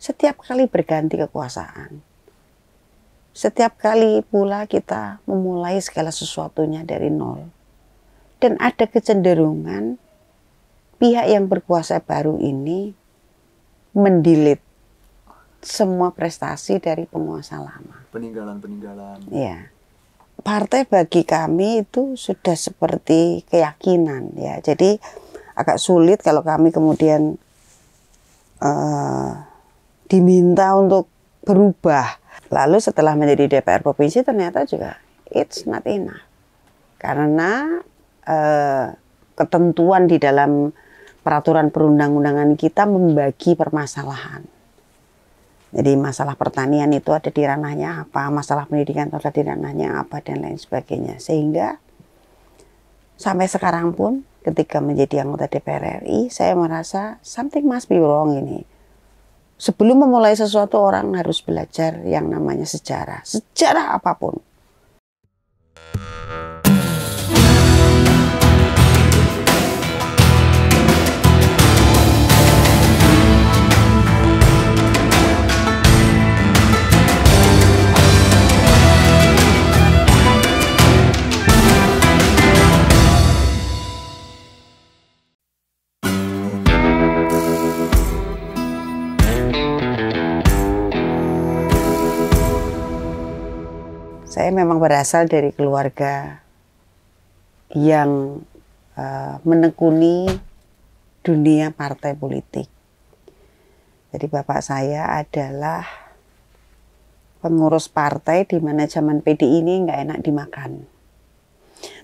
Setiap kali berganti kekuasaan, setiap kali pula kita memulai segala sesuatunya dari nol. Dan ada kecenderungan pihak yang berkuasa baru ini mendilit semua prestasi dari penguasa lama. Peninggalan-peninggalan. Ya. Partai bagi kami itu sudah seperti keyakinan ya. Jadi agak sulit kalau kami kemudian uh, diminta untuk berubah. Lalu setelah menjadi DPR provinsi ternyata juga it's not enough. Karena eh, ketentuan di dalam peraturan perundang-undangan kita membagi permasalahan. Jadi masalah pertanian itu ada di ranahnya apa, masalah pendidikan ada di ranahnya apa, dan lain sebagainya. Sehingga sampai sekarang pun ketika menjadi anggota DPR RI, saya merasa something must be wrong ini sebelum memulai sesuatu orang harus belajar yang namanya sejarah. Sejarah apapun. Saya memang berasal dari keluarga yang uh, menekuni dunia partai politik. Jadi bapak saya adalah pengurus partai di mana zaman PDI ini nggak enak dimakan.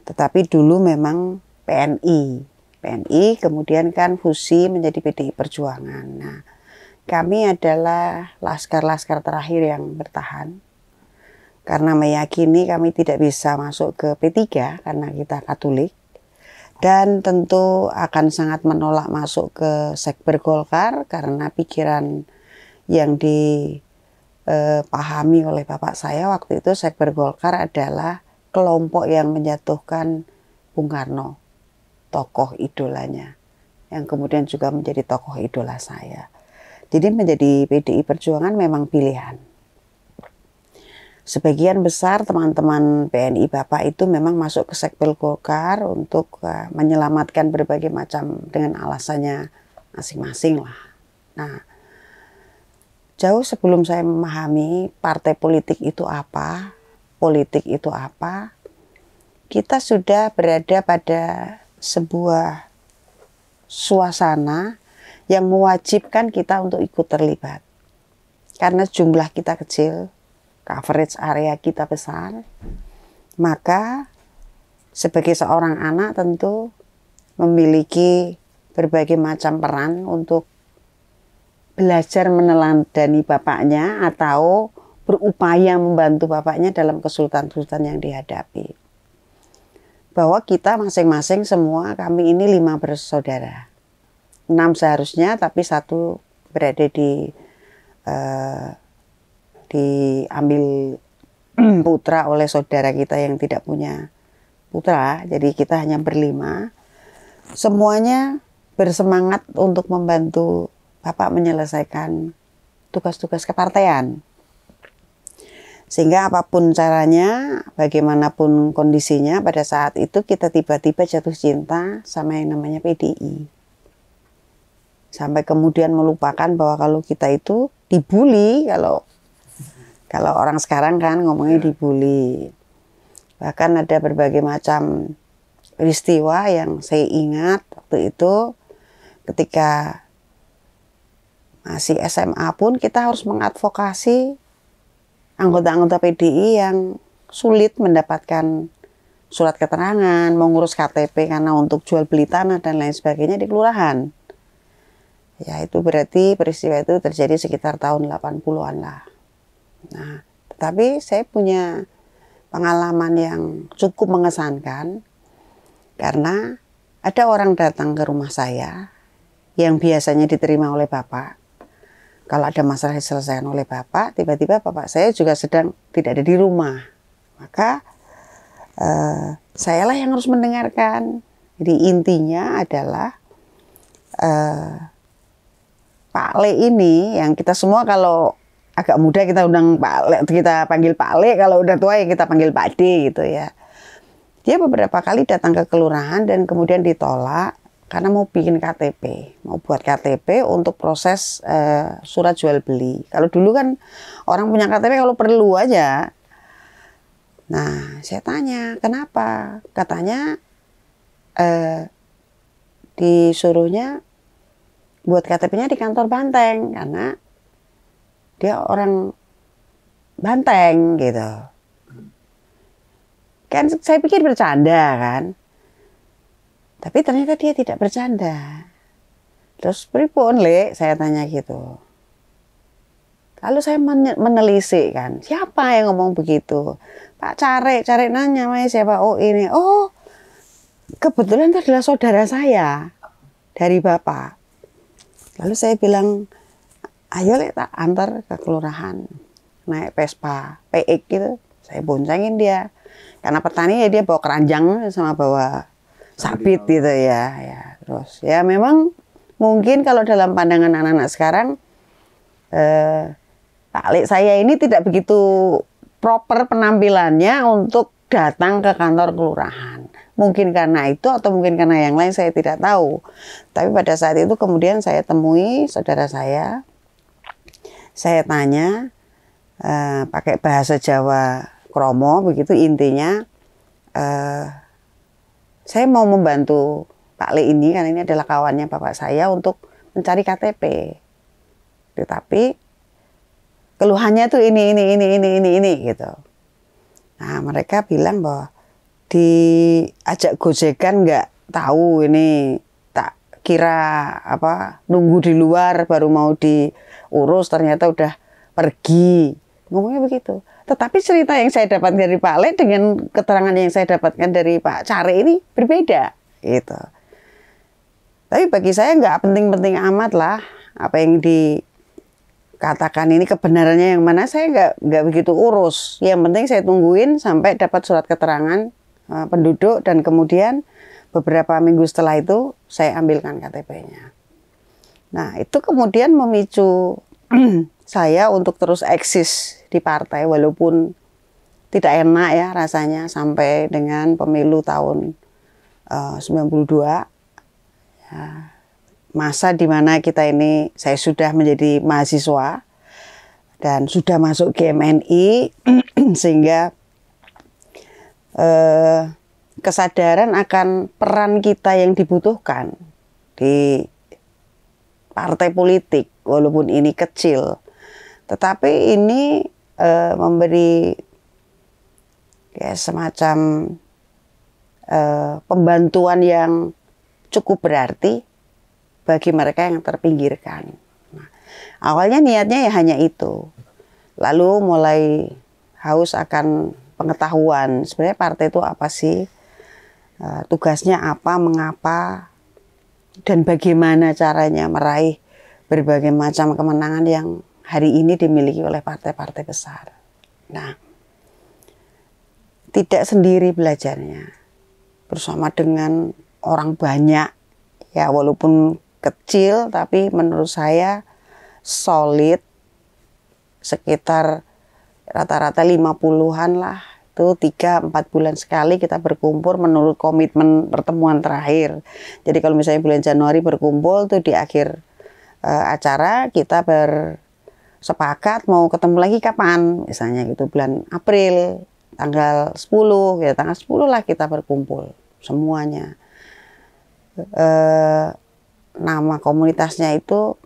Tetapi dulu memang PNI, PNI kemudian kan fusi menjadi PDI Perjuangan. Nah, kami adalah laskar-laskar terakhir yang bertahan karena meyakini kami tidak bisa masuk ke P3 karena kita Katolik dan tentu akan sangat menolak masuk ke sekber Golkar karena pikiran yang dipahami eh, oleh bapak saya waktu itu sekber Golkar adalah kelompok yang menjatuhkan Bung Karno, tokoh idolanya yang kemudian juga menjadi tokoh idola saya. Jadi menjadi PDI Perjuangan memang pilihan sebagian besar teman-teman PNI Bapak itu memang masuk ke sekpil Golkar untuk eh, menyelamatkan berbagai macam dengan alasannya masing-masing lah. Nah, jauh sebelum saya memahami partai politik itu apa, politik itu apa, kita sudah berada pada sebuah suasana yang mewajibkan kita untuk ikut terlibat. Karena jumlah kita kecil, coverage area kita besar, maka sebagai seorang anak tentu memiliki berbagai macam peran untuk belajar meneladani bapaknya atau berupaya membantu bapaknya dalam kesulitan-kesulitan yang dihadapi. Bahwa kita masing-masing semua kami ini lima bersaudara. Enam seharusnya tapi satu berada di eh, diambil putra oleh saudara kita yang tidak punya putra. Jadi kita hanya berlima. Semuanya bersemangat untuk membantu Bapak menyelesaikan tugas-tugas kepartean. Sehingga apapun caranya, bagaimanapun kondisinya pada saat itu kita tiba-tiba jatuh cinta sama yang namanya PDI. Sampai kemudian melupakan bahwa kalau kita itu dibully, kalau kalau orang sekarang kan ngomongnya iya. dibully. Bahkan ada berbagai macam peristiwa yang saya ingat waktu itu ketika masih SMA pun kita harus mengadvokasi anggota-anggota PDI yang sulit mendapatkan surat keterangan, mengurus KTP karena untuk jual beli tanah dan lain sebagainya di kelurahan. Ya itu berarti peristiwa itu terjadi sekitar tahun 80-an lah. Nah, tetapi saya punya pengalaman yang cukup mengesankan karena ada orang datang ke rumah saya yang biasanya diterima oleh bapak. Kalau ada masalah diselesaikan oleh bapak, tiba-tiba bapak saya juga sedang tidak ada di rumah. Maka eh, lah yang harus mendengarkan. Jadi intinya adalah eh, Pak Le ini yang kita semua kalau agak muda kita undang Pak Le, kita panggil Pak Le, kalau udah tua ya kita panggil Pak D gitu ya. Dia beberapa kali datang ke kelurahan dan kemudian ditolak karena mau bikin KTP, mau buat KTP untuk proses uh, surat jual beli. Kalau dulu kan orang punya KTP kalau perlu aja. Nah, saya tanya, kenapa? Katanya uh, disuruhnya buat KTP-nya di kantor Banteng karena dia orang Banteng gitu. Kan saya pikir bercanda kan. Tapi ternyata dia tidak bercanda. Terus pripun le, saya tanya gitu. Lalu saya menelisik kan, siapa yang ngomong begitu? Pak cari, cari nanya, siapa? Oh ini, oh kebetulan itu adalah saudara saya dari bapak. Lalu saya bilang, ayo lek antar ke kelurahan naik Vespa PX gitu saya boncengin dia karena petani ya dia bawa keranjang sama bawa sabit gitu ya ya terus ya memang mungkin kalau dalam pandangan anak-anak sekarang eh, Pak saya ini tidak begitu proper penampilannya untuk datang ke kantor kelurahan. Mungkin karena itu atau mungkin karena yang lain saya tidak tahu. Tapi pada saat itu kemudian saya temui saudara saya saya tanya uh, pakai bahasa Jawa kromo begitu intinya uh, saya mau membantu Pak Le ini karena ini adalah kawannya bapak saya untuk mencari KTP. Tetapi keluhannya tuh ini ini ini ini ini ini gitu. Nah mereka bilang bahwa diajak gojekan nggak tahu ini kira apa nunggu di luar baru mau diurus ternyata udah pergi ngomongnya begitu tetapi cerita yang saya dapat dari Pak Le dengan keterangan yang saya dapatkan dari Pak Cari ini berbeda gitu tapi bagi saya nggak penting-penting amat lah apa yang dikatakan ini kebenarannya yang mana saya nggak nggak begitu urus yang penting saya tungguin sampai dapat surat keterangan eh, penduduk dan kemudian beberapa minggu setelah itu saya ambilkan KTP-nya. Nah, itu kemudian memicu saya untuk terus eksis di partai walaupun tidak enak ya rasanya sampai dengan pemilu tahun eh, uh, 92. Ya, masa di mana kita ini saya sudah menjadi mahasiswa dan sudah masuk GMNI sehingga uh, kesadaran akan peran kita yang dibutuhkan di partai politik walaupun ini kecil tetapi ini e, memberi ya semacam e, pembantuan yang cukup berarti bagi mereka yang terpinggirkan. Nah, awalnya niatnya ya hanya itu. Lalu mulai haus akan pengetahuan sebenarnya partai itu apa sih Eh, tugasnya apa, mengapa, dan bagaimana caranya meraih berbagai macam kemenangan yang hari ini dimiliki oleh partai-partai besar. Nah, tidak sendiri belajarnya, bersama dengan orang banyak, ya walaupun kecil, tapi menurut saya solid sekitar rata-rata 50-an lah itu 3 4 bulan sekali kita berkumpul menurut komitmen pertemuan terakhir. Jadi kalau misalnya bulan Januari berkumpul tuh di akhir uh, acara kita bersepakat mau ketemu lagi kapan. Misalnya itu bulan April tanggal 10 ya tanggal 10 lah kita berkumpul semuanya. Uh, nama komunitasnya itu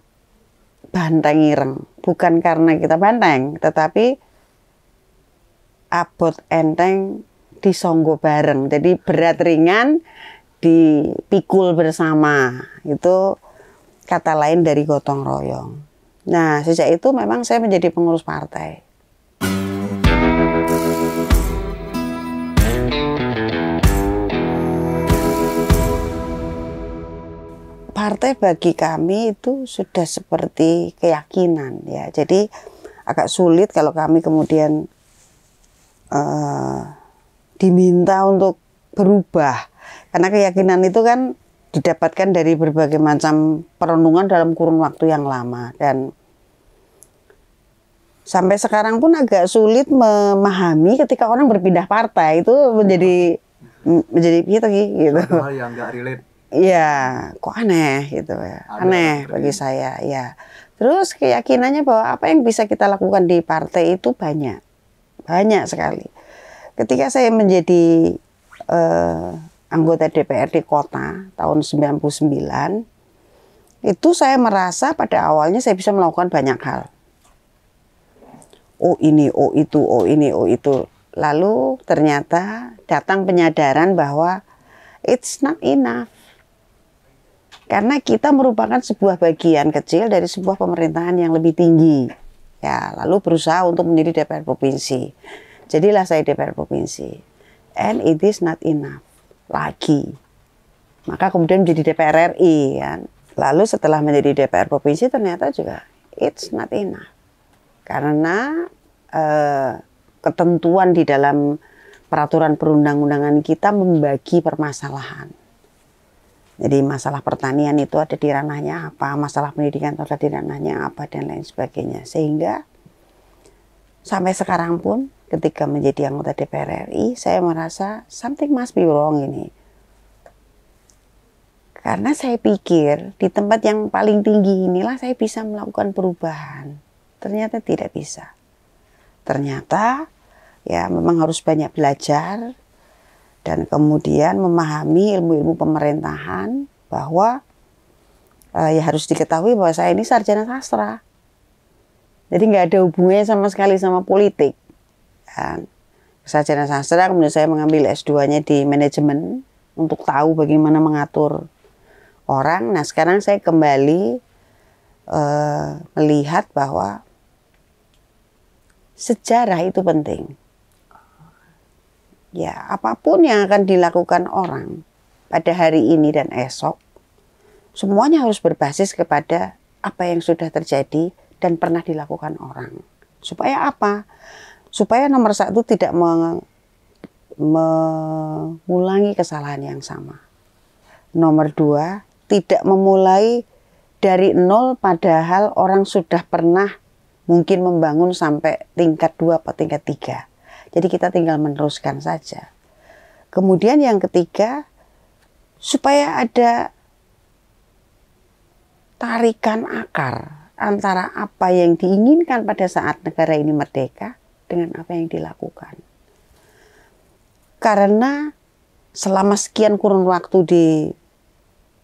Banteng Ireng, bukan karena kita banteng, tetapi abot enteng disonggo bareng. Jadi berat ringan dipikul bersama. Itu kata lain dari gotong royong. Nah, sejak itu memang saya menjadi pengurus partai. Partai bagi kami itu sudah seperti keyakinan ya. Jadi agak sulit kalau kami kemudian Eh, diminta untuk berubah karena keyakinan itu kan didapatkan dari berbagai macam perenungan dalam kurun waktu yang lama dan sampai sekarang pun agak sulit memahami ketika orang berpindah partai itu menjadi menjadi gitu gitu hal yang relate Iya, kok aneh gitu ya. Aneh bagi saya, ya. Terus keyakinannya bahwa apa yang bisa kita lakukan di partai itu banyak banyak sekali. Ketika saya menjadi uh, anggota DPRD kota tahun 99, itu saya merasa pada awalnya saya bisa melakukan banyak hal. Oh ini, oh itu, oh ini, oh itu. Lalu ternyata datang penyadaran bahwa it's not enough. Karena kita merupakan sebuah bagian kecil dari sebuah pemerintahan yang lebih tinggi Ya, lalu berusaha untuk menjadi DPR provinsi. Jadilah saya DPR provinsi. And it is not enough. Lagi. Maka kemudian menjadi DPR RI kan. Lalu setelah menjadi DPR provinsi ternyata juga it's not enough. Karena eh, ketentuan di dalam peraturan perundang-undangan kita membagi permasalahan jadi masalah pertanian itu ada di ranahnya apa, masalah pendidikan itu ada di ranahnya apa, dan lain sebagainya. Sehingga sampai sekarang pun ketika menjadi anggota DPR RI, saya merasa something must be wrong ini. Karena saya pikir di tempat yang paling tinggi inilah saya bisa melakukan perubahan. Ternyata tidak bisa. Ternyata ya memang harus banyak belajar dan kemudian memahami ilmu-ilmu pemerintahan bahwa eh, ya harus diketahui bahwa saya ini sarjana sastra. Jadi nggak ada hubungannya sama sekali sama politik. Dan sarjana sastra kemudian saya mengambil S2-nya di manajemen untuk tahu bagaimana mengatur orang. Nah sekarang saya kembali eh, melihat bahwa sejarah itu penting. Ya, apapun yang akan dilakukan orang pada hari ini dan esok, semuanya harus berbasis kepada apa yang sudah terjadi dan pernah dilakukan orang. Supaya apa? Supaya nomor satu tidak mengulangi kesalahan yang sama. Nomor dua, tidak memulai dari nol padahal orang sudah pernah mungkin membangun sampai tingkat dua atau tingkat tiga. Jadi kita tinggal meneruskan saja. Kemudian yang ketiga, supaya ada tarikan akar antara apa yang diinginkan pada saat negara ini merdeka dengan apa yang dilakukan. Karena selama sekian kurun waktu di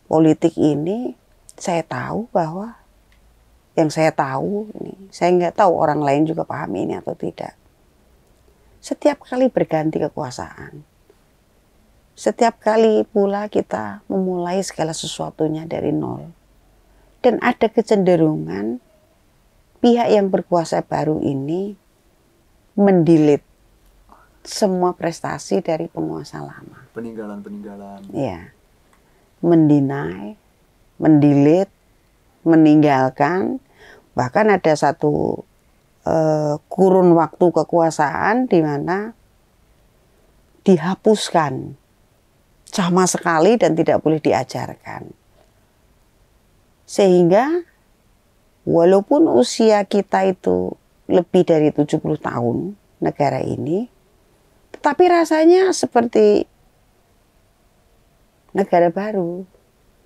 politik ini, saya tahu bahwa yang saya tahu saya nggak tahu orang lain juga paham ini atau tidak setiap kali berganti kekuasaan, setiap kali pula kita memulai segala sesuatunya dari nol. Dan ada kecenderungan pihak yang berkuasa baru ini mendilit semua prestasi dari penguasa lama. Peninggalan-peninggalan. Iya. Mendinai, mendilit, meninggalkan. Bahkan ada satu Eh, kurun waktu kekuasaan di mana dihapuskan sama sekali dan tidak boleh diajarkan. Sehingga walaupun usia kita itu lebih dari 70 tahun negara ini, tetapi rasanya seperti negara baru.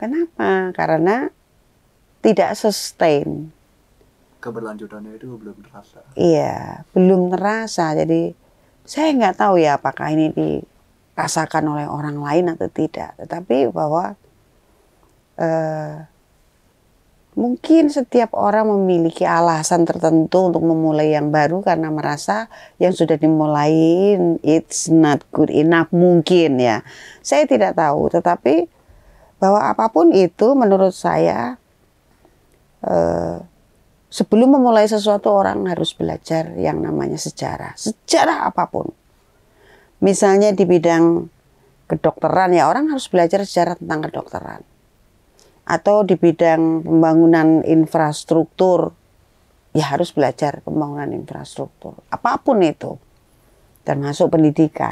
Kenapa? Karena tidak sustain keberlanjutannya itu belum terasa. Iya, belum terasa. Jadi saya nggak tahu ya apakah ini dirasakan oleh orang lain atau tidak. Tetapi bahwa eh, mungkin setiap orang memiliki alasan tertentu untuk memulai yang baru karena merasa yang sudah dimulai it's not good enough mungkin ya. Saya tidak tahu, tetapi bahwa apapun itu menurut saya eh, sebelum memulai sesuatu orang harus belajar yang namanya sejarah. Sejarah apapun. Misalnya di bidang kedokteran ya orang harus belajar sejarah tentang kedokteran. Atau di bidang pembangunan infrastruktur ya harus belajar pembangunan infrastruktur. Apapun itu termasuk pendidikan.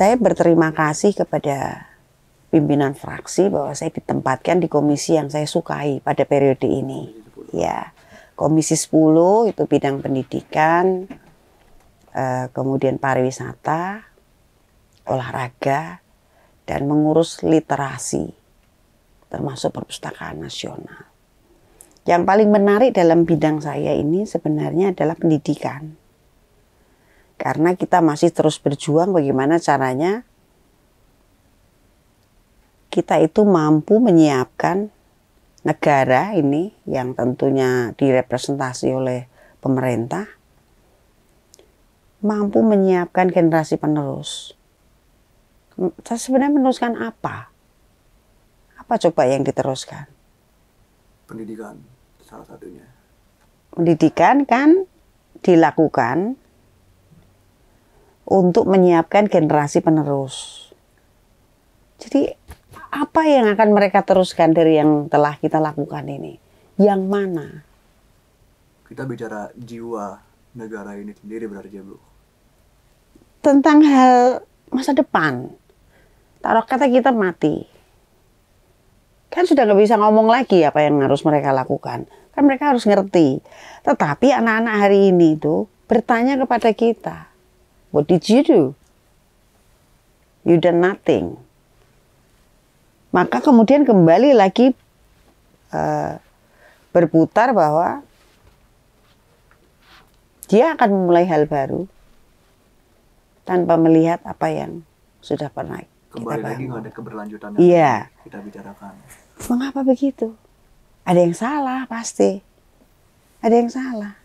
saya berterima kasih kepada pimpinan fraksi bahwa saya ditempatkan di komisi yang saya sukai pada periode ini. Ya, komisi 10 itu bidang pendidikan, eh, kemudian pariwisata, olahraga, dan mengurus literasi, termasuk perpustakaan nasional. Yang paling menarik dalam bidang saya ini sebenarnya adalah pendidikan karena kita masih terus berjuang bagaimana caranya kita itu mampu menyiapkan negara ini yang tentunya direpresentasi oleh pemerintah mampu menyiapkan generasi penerus. Saya Sebenarnya meneruskan apa? Apa coba yang diteruskan? Pendidikan salah satunya. Pendidikan kan dilakukan untuk menyiapkan generasi penerus. Jadi apa yang akan mereka teruskan dari yang telah kita lakukan ini? Yang mana? Kita bicara jiwa negara ini sendiri berarti ya, Bu. Tentang hal masa depan. Taruh kata kita mati. Kan sudah nggak bisa ngomong lagi apa yang harus mereka lakukan. Kan mereka harus ngerti. Tetapi anak-anak hari ini itu bertanya kepada kita What did you do? You done nothing. Maka kemudian kembali lagi uh, berputar bahwa dia akan memulai hal baru tanpa melihat apa yang sudah pernah kembali kita lagi nggak ada keberlanjutan yang iya. kita bicarakan. Mengapa begitu? Ada yang salah pasti. Ada yang salah.